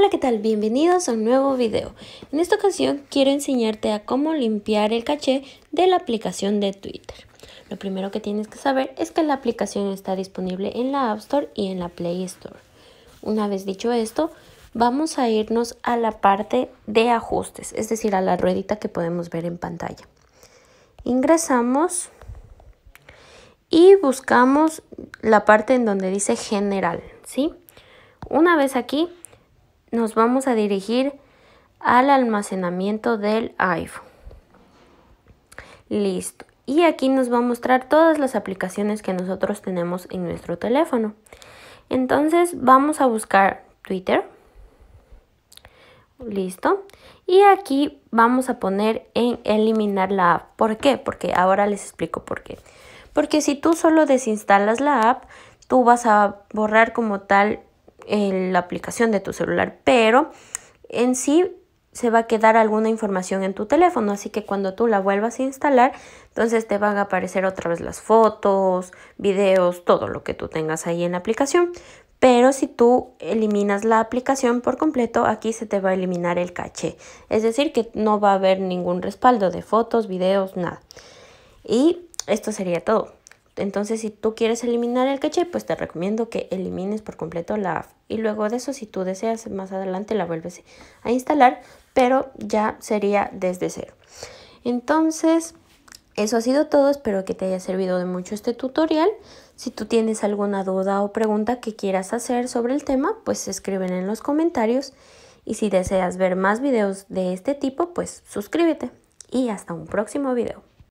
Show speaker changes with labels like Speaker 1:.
Speaker 1: Hola, ¿qué tal? Bienvenidos a un nuevo video. En esta ocasión quiero enseñarte a cómo limpiar el caché de la aplicación de Twitter. Lo primero que tienes que saber es que la aplicación está disponible en la App Store y en la Play Store. Una vez dicho esto, vamos a irnos a la parte de ajustes, es decir, a la ruedita que podemos ver en pantalla. Ingresamos y buscamos la parte en donde dice general, ¿sí? Una vez aquí, nos vamos a dirigir al almacenamiento del iPhone. Listo. Y aquí nos va a mostrar todas las aplicaciones que nosotros tenemos en nuestro teléfono. Entonces vamos a buscar Twitter. Listo. Y aquí vamos a poner en eliminar la app. ¿Por qué? Porque ahora les explico por qué. Porque si tú solo desinstalas la app, tú vas a borrar como tal la aplicación de tu celular, pero en sí se va a quedar alguna información en tu teléfono, así que cuando tú la vuelvas a instalar, entonces te van a aparecer otra vez las fotos, videos, todo lo que tú tengas ahí en la aplicación. Pero si tú eliminas la aplicación por completo, aquí se te va a eliminar el caché. Es decir, que no va a haber ningún respaldo de fotos, videos, nada. Y esto sería todo. Entonces, si tú quieres eliminar el caché, pues te recomiendo que elimines por completo la app. Y luego de eso, si tú deseas, más adelante la vuelves a instalar, pero ya sería desde cero. Entonces, eso ha sido todo. Espero que te haya servido de mucho este tutorial. Si tú tienes alguna duda o pregunta que quieras hacer sobre el tema, pues escriben en los comentarios. Y si deseas ver más videos de este tipo, pues suscríbete. Y hasta un próximo video.